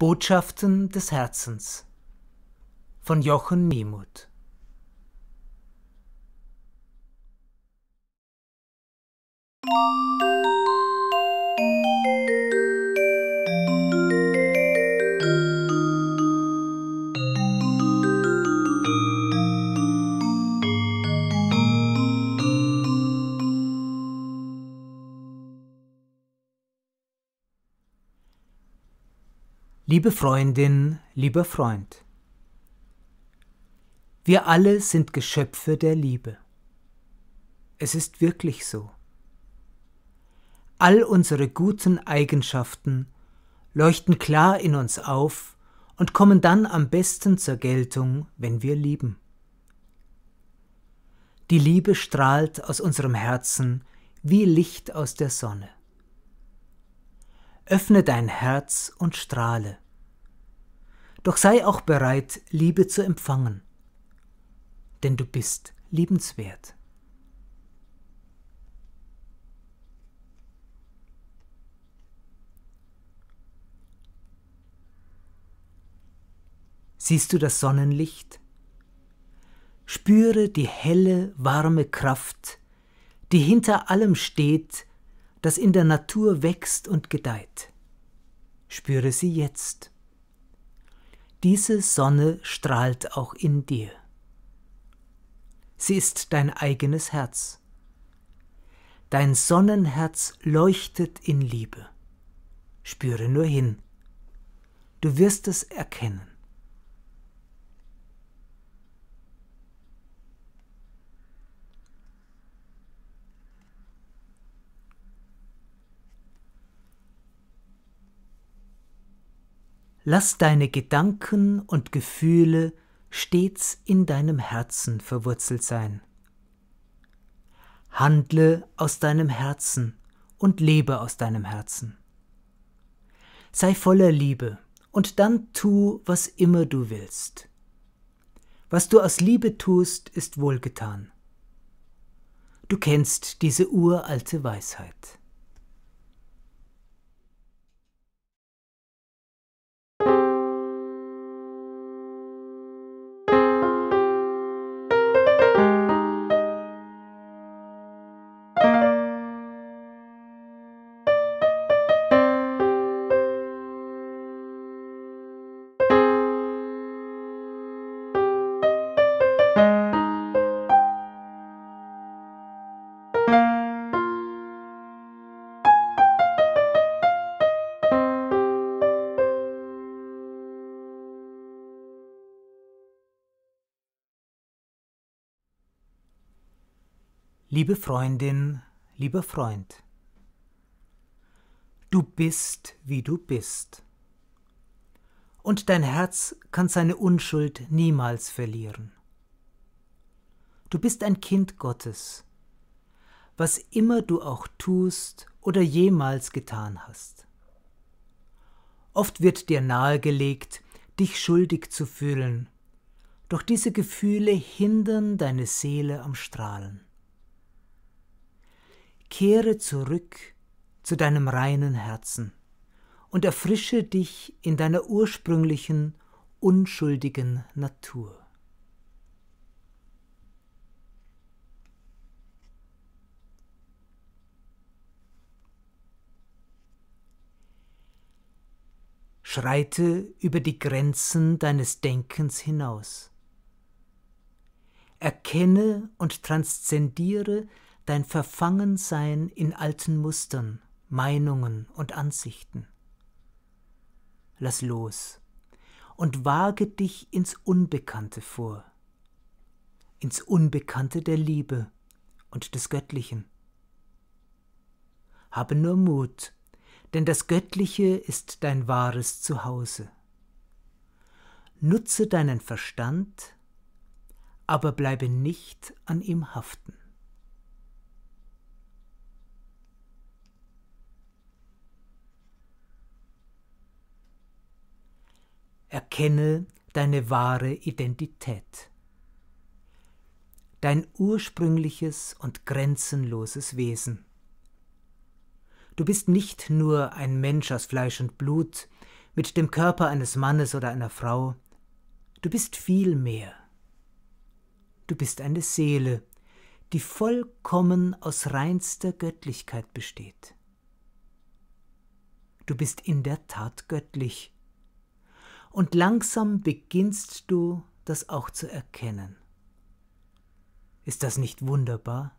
Botschaften des Herzens von Jochen Niemuth Liebe Freundin, lieber Freund, wir alle sind Geschöpfe der Liebe. Es ist wirklich so. All unsere guten Eigenschaften leuchten klar in uns auf und kommen dann am besten zur Geltung, wenn wir lieben. Die Liebe strahlt aus unserem Herzen wie Licht aus der Sonne öffne dein Herz und strahle. Doch sei auch bereit, Liebe zu empfangen, denn du bist liebenswert. Siehst du das Sonnenlicht? Spüre die helle, warme Kraft, die hinter allem steht, das in der Natur wächst und gedeiht. Spüre sie jetzt. Diese Sonne strahlt auch in dir. Sie ist dein eigenes Herz. Dein Sonnenherz leuchtet in Liebe. Spüre nur hin. Du wirst es erkennen. Lass deine Gedanken und Gefühle stets in deinem Herzen verwurzelt sein. Handle aus deinem Herzen und lebe aus deinem Herzen. Sei voller Liebe und dann tu, was immer du willst. Was du aus Liebe tust, ist wohlgetan. Du kennst diese uralte Weisheit. Liebe Freundin, lieber Freund, du bist, wie du bist. Und dein Herz kann seine Unschuld niemals verlieren. Du bist ein Kind Gottes, was immer du auch tust oder jemals getan hast. Oft wird dir nahegelegt, dich schuldig zu fühlen, doch diese Gefühle hindern deine Seele am Strahlen. Kehre zurück zu deinem reinen Herzen und erfrische dich in deiner ursprünglichen, unschuldigen Natur. Schreite über die Grenzen deines Denkens hinaus. Erkenne und transzendiere dein Verfangensein in alten Mustern, Meinungen und Ansichten. Lass los und wage dich ins Unbekannte vor, ins Unbekannte der Liebe und des Göttlichen. Habe nur Mut, denn das Göttliche ist dein wahres Zuhause. Nutze deinen Verstand, aber bleibe nicht an ihm haften. Erkenne deine wahre Identität, dein ursprüngliches und grenzenloses Wesen. Du bist nicht nur ein Mensch aus Fleisch und Blut, mit dem Körper eines Mannes oder einer Frau, du bist viel mehr. Du bist eine Seele, die vollkommen aus reinster Göttlichkeit besteht. Du bist in der Tat göttlich, und langsam beginnst du das auch zu erkennen. Ist das nicht wunderbar?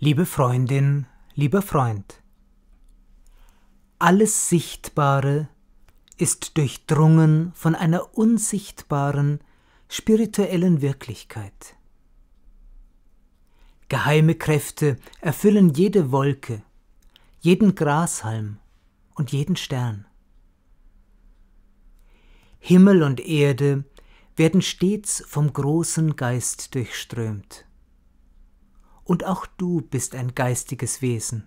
Liebe Freundin, lieber Freund, alles Sichtbare ist durchdrungen von einer unsichtbaren spirituellen Wirklichkeit. Geheime Kräfte erfüllen jede Wolke, jeden Grashalm und jeden Stern. Himmel und Erde werden stets vom großen Geist durchströmt und auch du bist ein geistiges Wesen.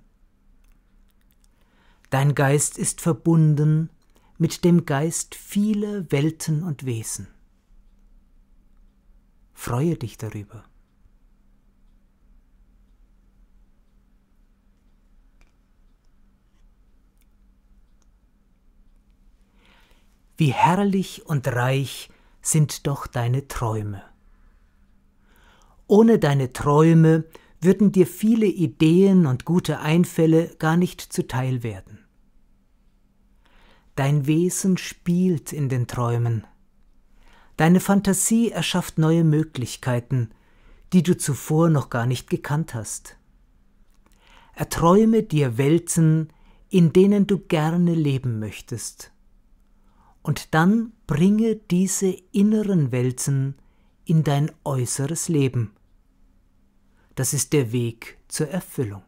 Dein Geist ist verbunden mit dem Geist vieler Welten und Wesen. Freue dich darüber. Wie herrlich und reich sind doch deine Träume. Ohne deine Träume würden dir viele Ideen und gute Einfälle gar nicht zuteil werden. Dein Wesen spielt in den Träumen. Deine Fantasie erschafft neue Möglichkeiten, die du zuvor noch gar nicht gekannt hast. Erträume dir Welten, in denen du gerne leben möchtest. Und dann bringe diese inneren Welten in dein äußeres Leben. Das ist der Weg zur Erfüllung.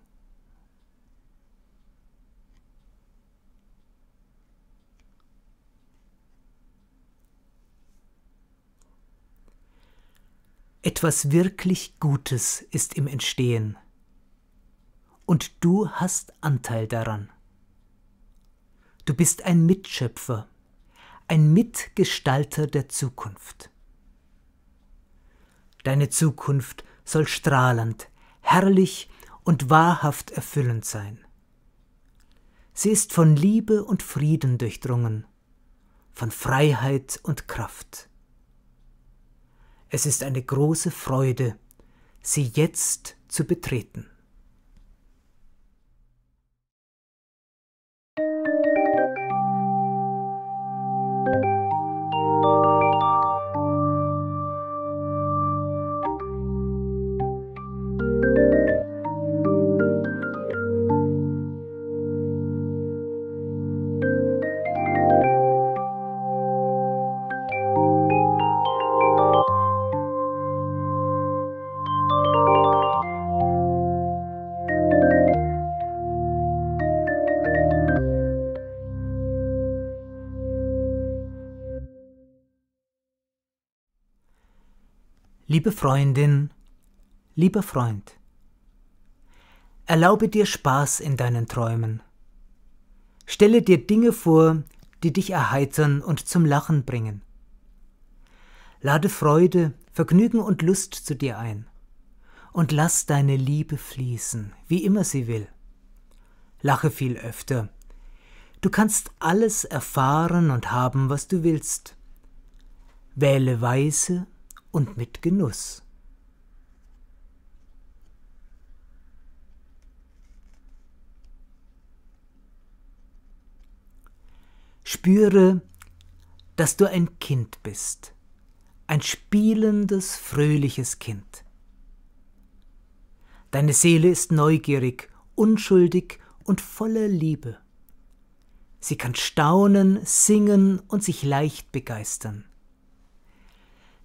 Etwas wirklich Gutes ist im Entstehen. Und du hast Anteil daran. Du bist ein Mitschöpfer, ein Mitgestalter der Zukunft. Deine Zukunft soll strahlend, herrlich und wahrhaft erfüllend sein. Sie ist von Liebe und Frieden durchdrungen, von Freiheit und Kraft. Es ist eine große Freude, sie jetzt zu betreten. Liebe Freundin, lieber Freund, erlaube dir Spaß in deinen Träumen. Stelle dir Dinge vor, die dich erheitern und zum Lachen bringen. Lade Freude, Vergnügen und Lust zu dir ein. Und lass deine Liebe fließen, wie immer sie will. Lache viel öfter. Du kannst alles erfahren und haben, was du willst. Wähle weise, und mit Genuss. Spüre, dass du ein Kind bist, ein spielendes, fröhliches Kind. Deine Seele ist neugierig, unschuldig und voller Liebe. Sie kann staunen, singen und sich leicht begeistern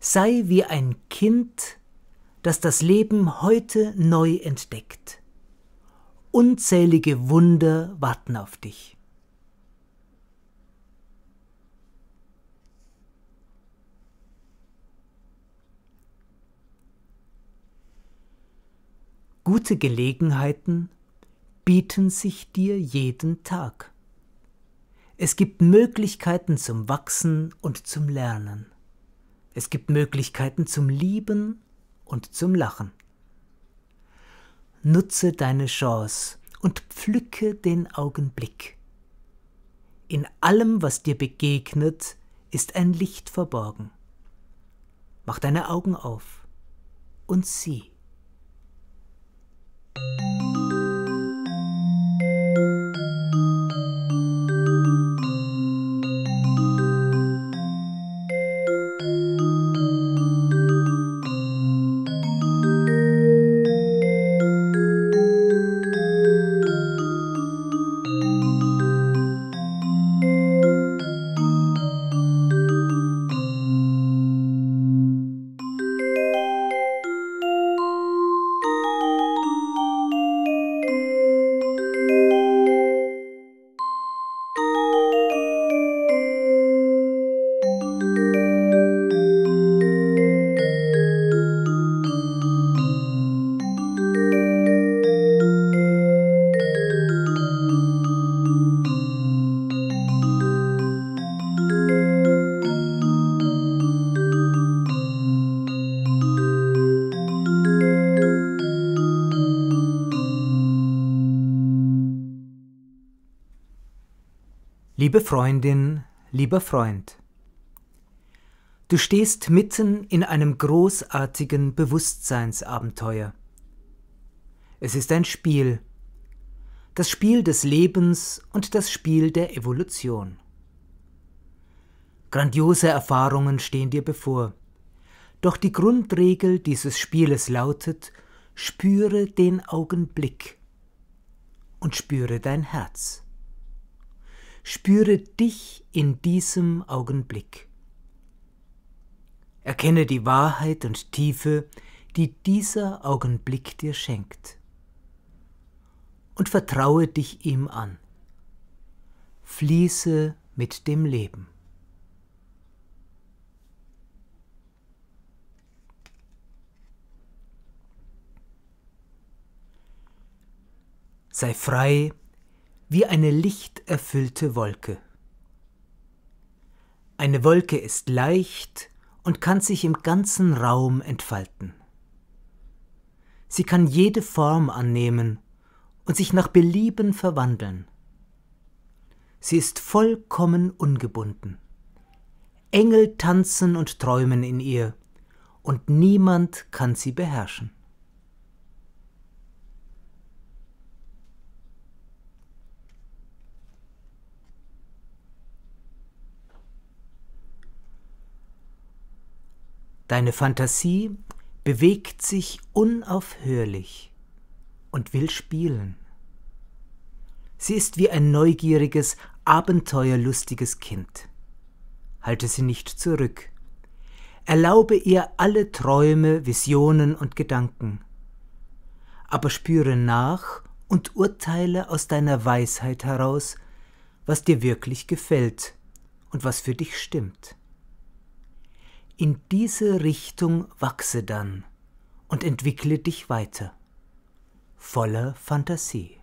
sei wie ein Kind, das das Leben heute neu entdeckt. Unzählige Wunder warten auf dich. Gute Gelegenheiten bieten sich dir jeden Tag. Es gibt Möglichkeiten zum Wachsen und zum Lernen. Es gibt Möglichkeiten zum Lieben und zum Lachen. Nutze deine Chance und pflücke den Augenblick. In allem, was dir begegnet, ist ein Licht verborgen. Mach deine Augen auf und sieh. Liebe Freundin, lieber Freund, du stehst mitten in einem großartigen Bewusstseinsabenteuer. Es ist ein Spiel, das Spiel des Lebens und das Spiel der Evolution. Grandiose Erfahrungen stehen dir bevor, doch die Grundregel dieses Spieles lautet, spüre den Augenblick und spüre dein Herz spüre dich in diesem Augenblick. Erkenne die Wahrheit und Tiefe, die dieser Augenblick dir schenkt. Und vertraue dich ihm an. Fließe mit dem Leben. Sei frei wie eine lichterfüllte Wolke. Eine Wolke ist leicht und kann sich im ganzen Raum entfalten. Sie kann jede Form annehmen und sich nach Belieben verwandeln. Sie ist vollkommen ungebunden. Engel tanzen und träumen in ihr, und niemand kann sie beherrschen. Deine Fantasie bewegt sich unaufhörlich und will spielen. Sie ist wie ein neugieriges, abenteuerlustiges Kind. Halte sie nicht zurück. Erlaube ihr alle Träume, Visionen und Gedanken. Aber spüre nach und urteile aus deiner Weisheit heraus, was dir wirklich gefällt und was für dich stimmt. In diese Richtung wachse dann und entwickle dich weiter, voller Fantasie.